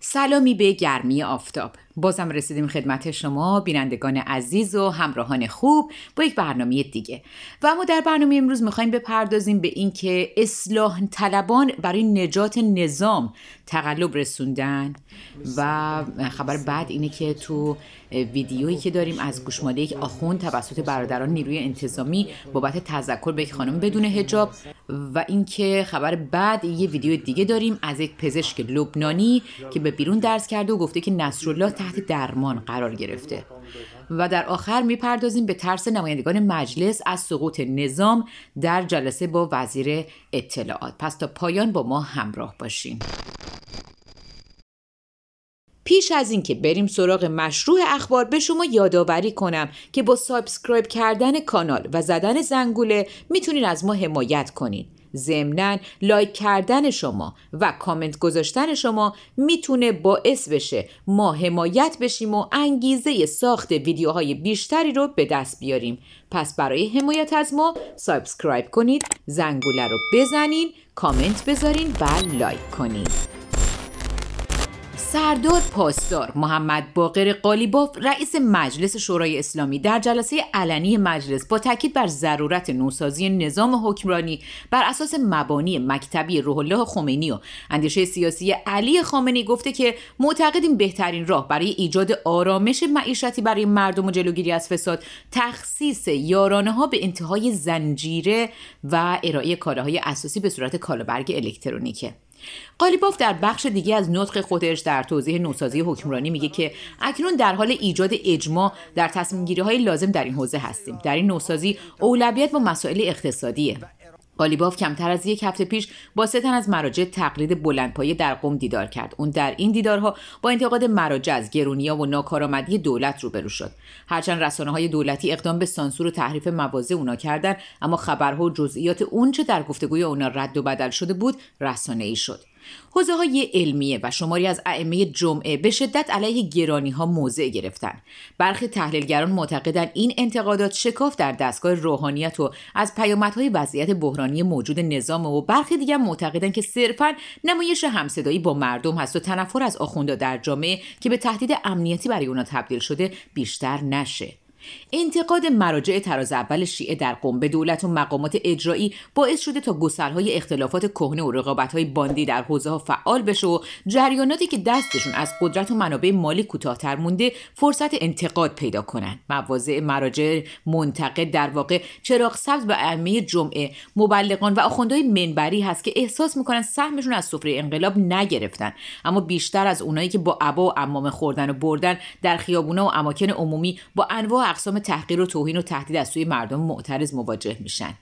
سلامی به گرمی آفتاب بازم رسیدیم خدمت شما بینندگان عزیز و همراهان خوب با یک برنامه دیگه و ما در برنامه امروز میخوایم بپردازیم به اینکه اصلاح طلبان برای نجات نظام تقلب رسوندن و خبر بعد اینه که تو ویدیویی که داریم از گوشماله یک آخون توسط برادران نیروی انتظامی بابت تذکر به یک خانم بدون حجاب و اینکه خبر بعد یه ویدیو دیگه داریم از یک پزشک لبنانی که به بیرون درس کرده و گفته که نصرالله تحت درمان قرار گرفته و در آخر میپردازیم به ترس نمایندگان مجلس از سقوط نظام در جلسه با وزیر اطلاعات پس تا پایان با ما همراه باشیم. پیش از اینکه بریم سراغ مشروع اخبار به شما یادآوری کنم که با سابسکرایب کردن کانال و زدن زنگوله میتونین از ما حمایت کنین ضمنا لایک کردن شما و کامنت گذاشتن شما میتونه باعث بشه ما حمایت بشیم و انگیزه ساخت ویدیوهای بیشتری رو به دست بیاریم پس برای حمایت از ما سابسکرایب کنید زنگوله رو بزنین کامنت بذارین و لایک کنید سردار پاسدار محمد باقر قالیباف رئیس مجلس شورای اسلامی در جلسه علنی مجلس با تاکید بر ضرورت نوسازی نظام حکمرانی بر اساس مبانی مکتبی روح الله خمینی و اندیشه سیاسی علی خامنه‌ای گفته که معتقدیم بهترین راه برای ایجاد آرامش معیشتی برای مردم و جلوگیری از فساد تخصیص یارانه ها به انتهای زنجیره و ارائه کالاهای اساسی به صورت کالابرگ الکترونیکه قالیباف در بخش دیگه از نطق خودش در توضیح نوسازی حکمرانی میگه که اکنون در حال ایجاد اجماع در تصمیم گیری های لازم در این حوزه هستیم در این نوسازی اولویت با مسائل اقتصادیه قالیباف کمتر از یک هفته پیش با سه تن از مراجع تقلید بلندپایه در قم دیدار کرد اون در این دیدارها با انتقاد مراجع از گرونیا و ناکارآمدی دولت روبرو شد هرچند رسانه های دولتی اقدام به سانسور و تحریف مواضع اونا کردن اما خبرها و جزئیات اونچه در گفتگوی اونا رد و بدل شده بود رسانه ای شد حوزه های علمیه و شماری از ائمه جمعه به شدت علیه گرانی ها موضع گرفتن برخی تحلیلگران معتقدند این انتقادات شکاف در دستگاه روحانیت و از پیامدهای وضعیت بحرانی موجود نظام و برخی دیگر معتقدند که صرفا نمایش همصدایی با مردم هست و تنفر از آخوندا در جامعه که به تهدید امنیتی برای اونا تبدیل شده بیشتر نشه انتقاد مراجع تراز اول شیعه در قم به دولت و مقامات اجرایی باعث شده تا گسرهای اختلافات کهنه و رقابتهای باندی در حوزه ها فعال بشه و جریاناتی که دستشون از قدرت و منابع مالی کوتاهتر مونده فرصت انتقاد پیدا کنند مواضع مراجع منتقد در واقع چراغ سبز به ائمه جمعه مبلغان و آخوندهای منبری هست که احساس میکنن سهمشون از سفره انقلاب نگرفتن اما بیشتر از اونایی که با ابا و امامه خوردن و بردن در خیابونا و اماکن عمومی با انواع اقسام تحقیر و توهین و تهدید از سوی مردم معترض مواجه میشن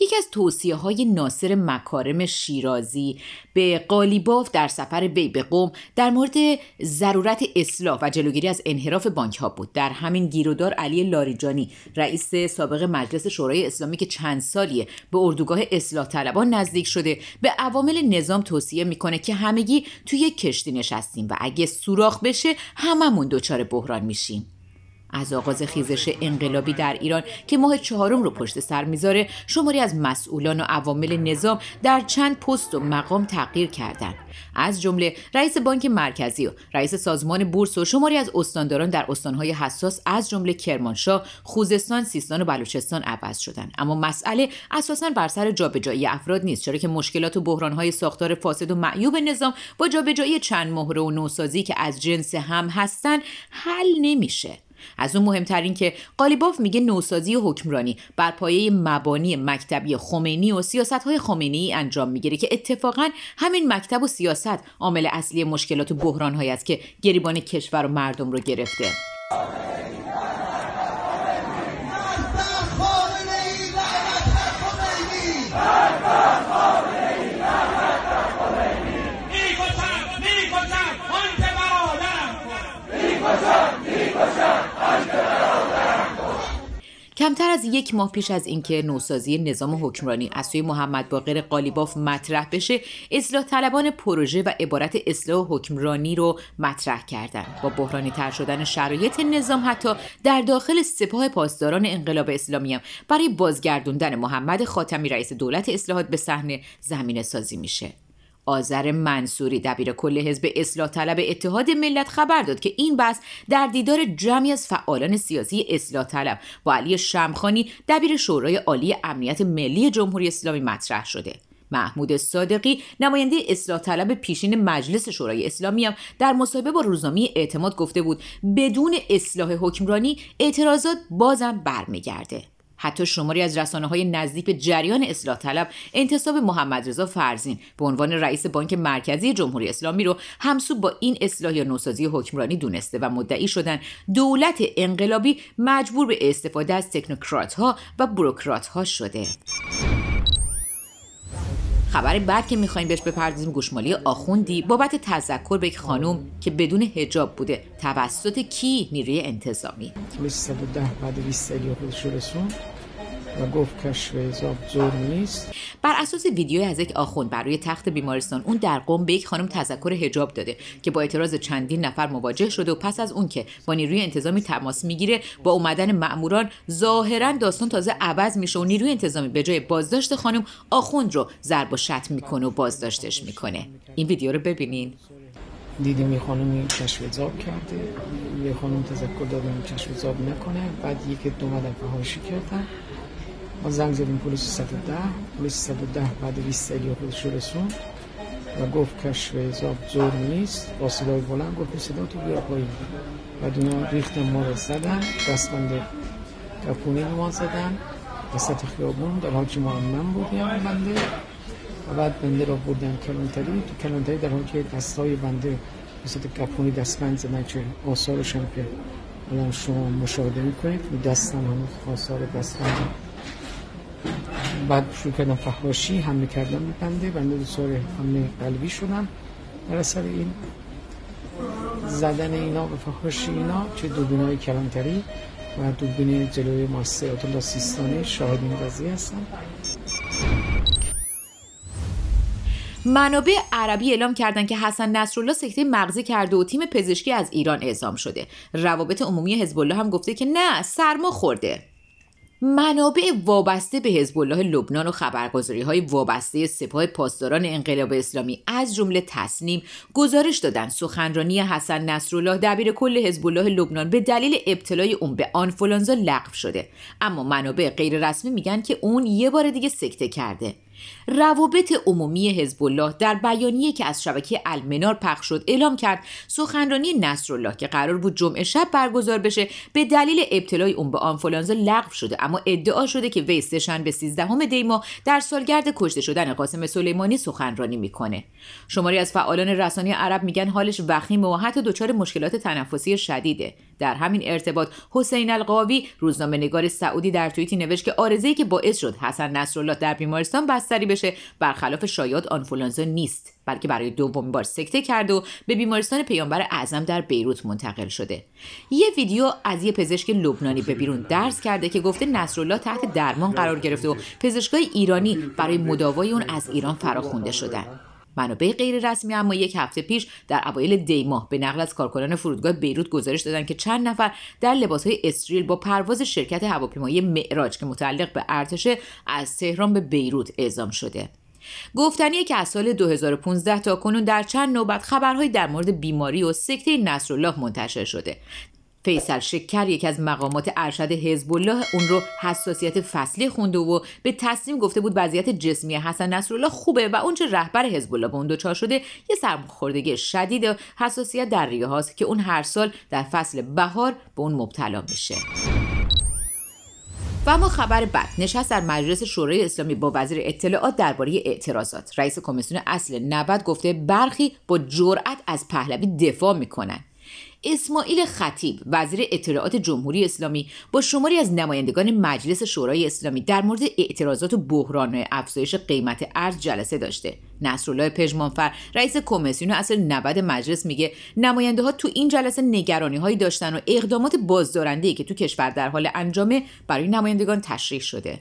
یکی از توصیه های ناصر مکارم شیرازی به قالیباف در سفر وی به قوم در مورد ضرورت اصلاح و جلوگیری از انحراف بانک ها بود در همین گیرودار علی لاریجانی رئیس سابق مجلس شورای اسلامی که چند سالیه به اردوگاه اصلاح طلبان نزدیک شده به عوامل نظام توصیه میکنه که همگی توی کشتی نشستیم و اگه سوراخ بشه هممون دچار بحران میشیم از آغاز خیزش انقلابی در ایران که ماه چهارم رو پشت سر میذاره شماری از مسئولان و عوامل نظام در چند پست و مقام تغییر کردند از جمله رئیس بانک مرکزی و رئیس سازمان بورس و شماری از استانداران در استانهای حساس از جمله کرمانشاه خوزستان سیستان و بلوچستان عوض شدند اما مسئله اساسا بر سر جابجایی افراد نیست چرا که مشکلات و بحرانهای ساختار فاسد و معیوب نظام با جابجایی چند مهره و نوسازی که از جنس هم هستند حل نمیشه از اون مهمترین که قالیباف میگه نوسازی و حکمرانی بر پایه مبانی مکتبی خمینی و سیاست های خمینی انجام میگیره که اتفاقا همین مکتب و سیاست عامل اصلی مشکلات و بحران است که گریبان کشور و مردم رو گرفته کمتر از یک ماه پیش از اینکه نوسازی نظام حکمرانی از سوی محمد باقر قالیباف مطرح بشه اصلاح طلبان پروژه و عبارت اصلاح حکمرانی رو مطرح کردند با بحرانی تر شدن شرایط نظام حتی در داخل سپاه پاسداران انقلاب اسلامی هم برای بازگردوندن محمد خاتمی رئیس دولت اصلاحات به صحنه زمینه سازی میشه آذر منصوری دبیر کل حزب اصلاح طلب اتحاد ملت خبر داد که این بحث در دیدار جمعی از فعالان سیاسی اصلاح طلب با علی شمخانی دبیر شورای عالی امنیت ملی جمهوری اسلامی مطرح شده محمود صادقی نماینده اصلاح طلب پیشین مجلس شورای اسلامی هم در مصاحبه با روزنامه اعتماد گفته بود بدون اصلاح حکمرانی اعتراضات بازم برمیگرده حتی شماری از رسانه های نزدیک به جریان اصلاح طلب انتصاب محمد رضا فرزین به عنوان رئیس بانک مرکزی جمهوری اسلامی رو همسو با این اصلاح یا نوسازی حکمرانی دونسته و مدعی شدن دولت انقلابی مجبور به استفاده از تکنوکرات ها و بروکرات ها شده. خبر بعد که میخوایم بهش بپردازیم گوشمالی آخوندی بابت تذکر به یک خانم که بدون هجاب بوده توسط کی نیروی انتظامی بعد و گفت کشف زاب زور نیست بر اساس ویدیوی از یک آخوند برای تخت بیمارستان اون در قم به یک خانم تذکر هجاب داده که با اعتراض چندین نفر مواجه شده و پس از اون که با نیروی انتظامی تماس میگیره با اومدن مأموران ظاهرا داستان تازه عوض میشه و نیروی انتظامی به جای بازداشت خانم آخوند رو ضرب و شتم میکنه و بازداشتش میکنه این ویدیو رو ببینین دیدی می خانم کشف زاب کرده یه خانم تذکر دادم کشف زاب نکنه بعد یکی دو هاشی ما زنگ زدیم پلیس 110 پلیس 110 بعد 20 سالی خودش رسون و گفت کشف حساب زور نیست با صدای بلند گفت صدا تو بیا پایین بعد دینا ریختن ما رو زدن دستبند کپونه ما زدن وسط خیابون در حال که معمم بودیم بنده و بعد بنده را بردن کلانتری تو کلانتری در حال که دست های بنده وسط کپونی دستبند زدن که آثارش هم که الان شما مشاهده میکنید دستم همون آثار دستبند بعد شروع کردم فحاشی حمله کردن به بنده بنده دچار حمله قلبی شدم در اثر این زدن اینا به اینا چه دوبین های کلانتری و دوبین جلوی ماسته الله سیستانه شاهد این وضعی هستم منابع عربی اعلام کردند که حسن نصرالله سکته مغزی کرده و تیم پزشکی از ایران اعزام شده. روابط عمومی حزب الله هم گفته که نه سرما خورده. منابع وابسته به حزب الله لبنان و خبرگزاری های وابسته سپاه پاسداران انقلاب اسلامی از جمله تسنیم گزارش دادن سخنرانی حسن نصرالله دبیر کل حزب الله لبنان به دلیل ابتلای اون به آنفولانزا لغو شده اما منابع غیر رسمی میگن که اون یه بار دیگه سکته کرده روابط عمومی حزب الله در بیانیه که از شبکه المنار پخش شد اعلام کرد سخنرانی نصرالله که قرار بود جمعه شب برگزار بشه به دلیل ابتلای اون به آنفولانزا لغو شده اما ادعا شده که وی به 13 دی ماه در سالگرد کشته شدن قاسم سلیمانی سخنرانی میکنه شماری از فعالان رسانه عرب میگن حالش وخیم و حتی دچار مشکلات تنفسی شدیده در همین ارتباط حسین القاوی روزنامه نگار سعودی در توییتی نوشت که آرزه‌ای که باعث شد حسن نصرالله در بیمارستان بسته بستری بشه برخلاف شاید آنفولانزا نیست بلکه برای دومین بار سکته کرد و به بیمارستان پیامبر اعظم در بیروت منتقل شده یه ویدیو از یه پزشک لبنانی به بیرون درس کرده که گفته نصرالله تحت درمان قرار گرفته و پزشکای ایرانی برای مداوای اون از ایران فراخونده شدن منابع غیر رسمی اما یک هفته پیش در اوایل دی ماه به نقل از کارکنان فرودگاه بیروت گزارش دادند که چند نفر در های استریل با پرواز شرکت هواپیمایی معراج که متعلق به ارتش از تهران به بیروت اعزام شده گفتنیه که از سال 2015 تا کنون در چند نوبت خبرهایی در مورد بیماری و سکته نصرالله منتشر شده فیصل شکر یکی از مقامات ارشد حزب الله اون رو حساسیت فصلی خونده و به تصمیم گفته بود وضعیت جسمی حسن نصرالله خوبه و اونچه رهبر حزب الله به اون دچار شده یه سرماخوردگی شدید حساسیت در ریه هاست که اون هر سال در فصل بهار به اون مبتلا میشه و اما خبر بعد نشست در مجلس شورای اسلامی با وزیر اطلاعات درباره اعتراضات رئیس کمیسیون اصل 90 گفته برخی با جرأت از پهلوی دفاع میکنن اسماعیل خطیب وزیر اطلاعات جمهوری اسلامی با شماری از نمایندگان مجلس شورای اسلامی در مورد اعتراضات و بحران افزایش قیمت ارز جلسه داشته نصرالله پژمانفر رئیس کمیسیون اصل 90 مجلس میگه نماینده ها تو این جلسه نگرانی هایی داشتن و اقدامات بازدارنده که تو کشور در حال انجامه برای نمایندگان تشریح شده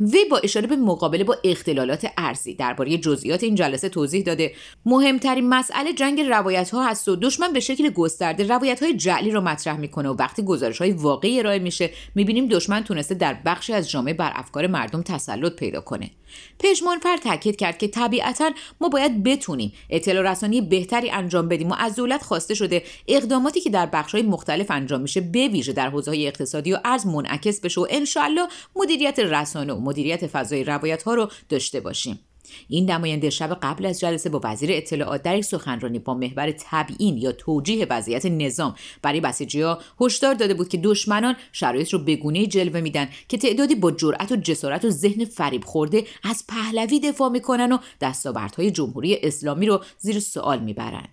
وی با اشاره به مقابله با اختلالات ارزی درباره جزئیات این جلسه توضیح داده مهمترین مسئله جنگ روایت ها هست و دشمن به شکل گسترده روایت های جعلی رو مطرح میکنه و وقتی گزارش های واقعی ارائه میشه میبینیم دشمن تونسته در بخشی از جامعه بر افکار مردم تسلط پیدا کنه پژمانفر تاکید کرد که طبیعتا ما باید بتونیم اطلاع رسانی بهتری انجام بدیم و از دولت خواسته شده اقداماتی که در بخشهای مختلف انجام میشه ویژه در حوزه اقتصادی و ارز منعکس بشه و انشاالله مدیریت رسانه و مدیریت فضای روایت ها رو داشته باشیم این نماینده شب قبل از جلسه با وزیر اطلاعات در یک سخنرانی با محور تبیین یا توجیه وضعیت نظام برای بسیجیها هشدار داده بود که دشمنان شرایط رو به گونه جلوه میدن که تعدادی با جرأت و جسارت و ذهن فریب خورده از پهلوی دفاع میکنن و دستاوردهای جمهوری اسلامی رو زیر سوال میبرن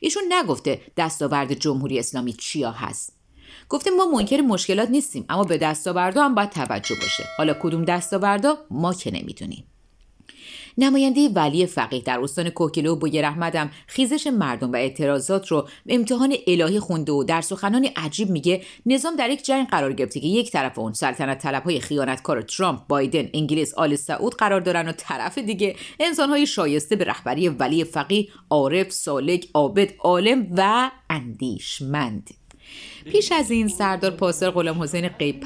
ایشون نگفته دستاورد جمهوری اسلامی چیا هست گفته ما منکر مشکلات نیستیم اما به دستاوردها هم باید توجه باشه حالا کدوم دستاوردها ما که نمیدونیم نماینده ولی فقیه در استان کوکلو و رحمدم خیزش مردم و اعتراضات رو امتحان الهی خونده و در سخنان عجیب میگه نظام در یک جنگ قرار گرفته که یک طرف اون سلطنت طلبهای خیانتکار ترامپ بایدن انگلیس آل سعود قرار دارن و طرف دیگه انسانهای شایسته به رهبری ولی فقیه عارف سالک عابد عالم و اندیشمند پیش از این سردار پاسدار غلام حسین قیب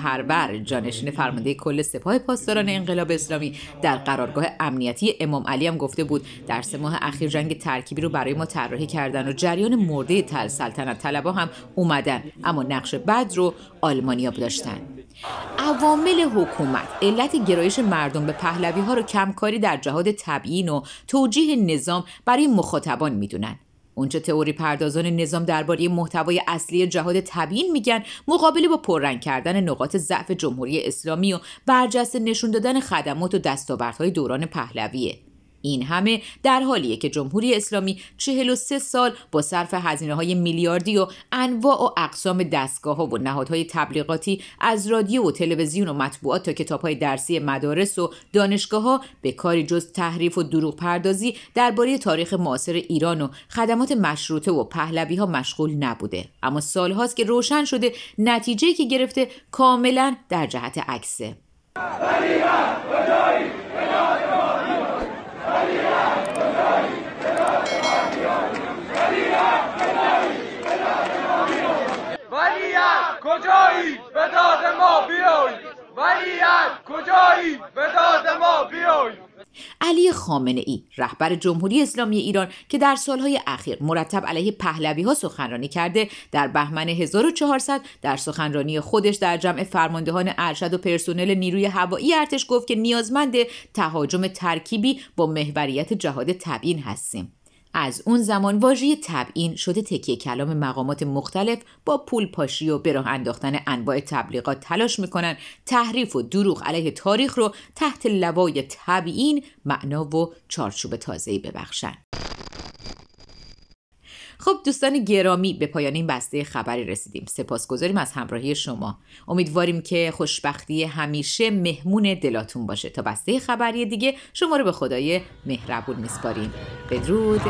جانشین فرمانده کل سپاه پاسداران انقلاب اسلامی در قرارگاه امنیتی امام علی هم گفته بود در سه ماه اخیر جنگ ترکیبی رو برای ما طراحی کردن و جریان مرده تل سلطنت طلبا هم اومدن اما نقش بد رو آلمانیا داشتن عوامل حکومت علت گرایش مردم به پهلوی ها رو کمکاری در جهاد تبیین و توجیه نظام برای مخاطبان میدونند. اونچه تئوری پردازان نظام درباره محتوای اصلی جهاد تبیین میگن مقابله با پررنگ کردن نقاط ضعف جمهوری اسلامی و برجسته نشون دادن خدمات و دستاوردهای دوران پهلویه این همه در حالیه که جمهوری اسلامی 43 سال با صرف هزینه های میلیاردی و انواع و اقسام دستگاه ها و نهادهای تبلیغاتی از رادیو و تلویزیون و مطبوعات تا کتاب های درسی مدارس و دانشگاه ها به کاری جز تحریف و دروغ پردازی درباره تاریخ معاصر ایران و خدمات مشروطه و پهلوی ها مشغول نبوده اما سالهاست که روشن شده نتیجه که گرفته کاملا در جهت عکسه خامنه ای رهبر جمهوری اسلامی ایران که در سالهای اخیر مرتب علیه پهلوی ها سخنرانی کرده در بهمن 1400 در سخنرانی خودش در جمع فرماندهان ارشد و پرسنل نیروی هوایی ارتش گفت که نیازمند تهاجم ترکیبی با محوریت جهاد تبیین هستیم از اون زمان واژه تبعین شده تکیه کلام مقامات مختلف با پول پاشی و به انداختن انواع تبلیغات تلاش میکنن تحریف و دروغ علیه تاریخ رو تحت لوای تبعین معنا و چارچوب تازه‌ای ببخشن خب دوستان گرامی به پایان این بسته خبری رسیدیم سپاسگزاریم از همراهی شما امیدواریم که خوشبختی همیشه مهمون دلاتون باشه تا بسته خبری دیگه شما رو به خدای مهربون میسپاریم بدرود